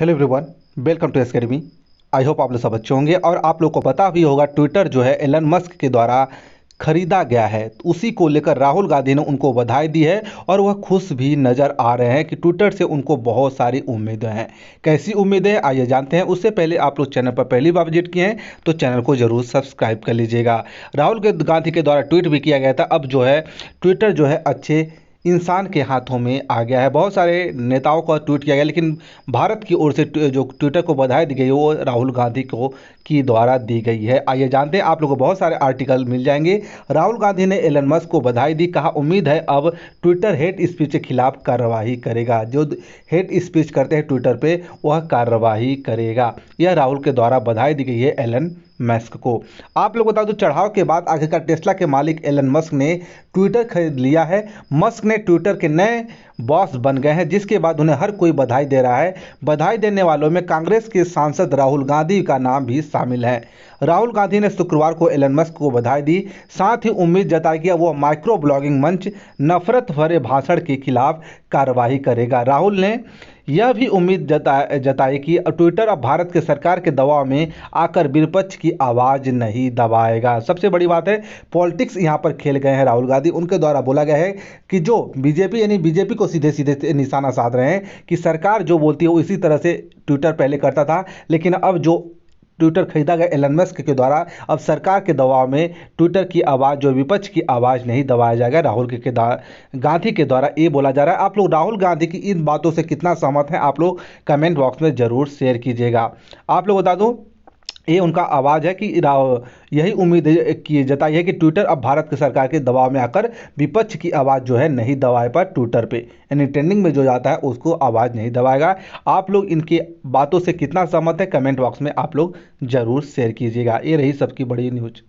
hello everyone welcome to एसकेडमी I hope आप लोग सब अच्छे होंगे और आप लोग को पता भी होगा ट्विटर जो है एलन मस्क के द्वारा खरीदा गया है तो उसी को लेकर राहुल गांधी ने उनको बधाई दी है और वह खुश भी नज़र आ रहे हैं कि ट्विटर से उनको बहुत सारी उम्मीदें हैं कैसी उम्मीदें हैं आइए जानते हैं उससे पहले आप लोग चैनल पर पहली बार विजिट किए हैं तो चैनल को जरूर सब्सक्राइब कर लीजिएगा राहुल गांधी के द्वारा ट्वीट भी किया गया था अब जो है ट्विटर जो है अच्छे इंसान के हाथों में आ गया है बहुत सारे नेताओं का ट्वीट किया गया लेकिन भारत की ओर से जो ट्विटर को बधाई दी गई वो राहुल गांधी को की द्वारा दी गई है आइए जानते हैं आप लोगों को बहुत सारे आर्टिकल मिल जाएंगे राहुल गांधी ने एलन मस्क को बधाई दी कहा उम्मीद है अब ट्विटर हेट स्पीच के खिलाफ कार्रवाई करेगा जो हेट स्पीच करते हैं ट्विटर पर वह कार्रवाई करेगा यह राहुल के द्वारा बधाई दी गई है एलन मस्क को आप लोग बता दो चढ़ाव के बाद आखिरकार टेस्ला के मालिक एलन मस्क ने ट्विटर खरीद लिया है मस्क ने ट्विटर के नए बॉस बन गए हैं जिसके बाद उन्हें हर कोई बधाई दे रहा है बधाई देने वालों में कांग्रेस के सांसद राहुल गांधी का नाम भी शामिल है राहुल गांधी ने शुक्रवार को एलन मस्क को बधाई दी साथ ही उम्मीद जताई कि वह माइक्रो ब्लॉगिंग मंच नफरत भरे भाषण के खिलाफ कार्रवाई करेगा राहुल ने यह भी उम्मीद जता जताई कि ट्विटर अब भारत के सरकार के दबाव में आकर विपक्ष की आवाज़ नहीं दबाएगा सबसे बड़ी बात है पॉलिटिक्स यहाँ पर खेल गए हैं राहुल गांधी उनके द्वारा बोला गया है कि जो बीजेपी यानी बीजेपी को सीधे सीधे निशाना साध रहे हैं कि सरकार जो बोलती है वो इसी तरह से ट्विटर पहले करता था लेकिन अब जो ट्विटर खरीदा गया एलन मस्क के द्वारा अब सरकार के दबाव में ट्विटर की आवाज़ जो विपक्ष की आवाज़ नहीं दबाया जाएगा राहुल के गांधी के द्वारा ये बोला जा रहा है आप लोग राहुल गांधी की इन बातों से कितना सहमत हैं आप लोग कमेंट बॉक्स में ज़रूर शेयर कीजिएगा आप लोग बता दूँ ये उनका आवाज़ है कि यही उम्मीद की जताई है कि ट्विटर अब भारत की सरकार के दबाव में आकर विपक्ष की आवाज़ जो है नहीं दबाए पर ट्विटर पे यानी ट्रेंडिंग में जो जाता है उसको आवाज़ नहीं दबाएगा आप लोग इनकी बातों से कितना सहमत है कमेंट बॉक्स में आप लोग ज़रूर शेयर कीजिएगा ये रही सबकी बड़ी न्यूज़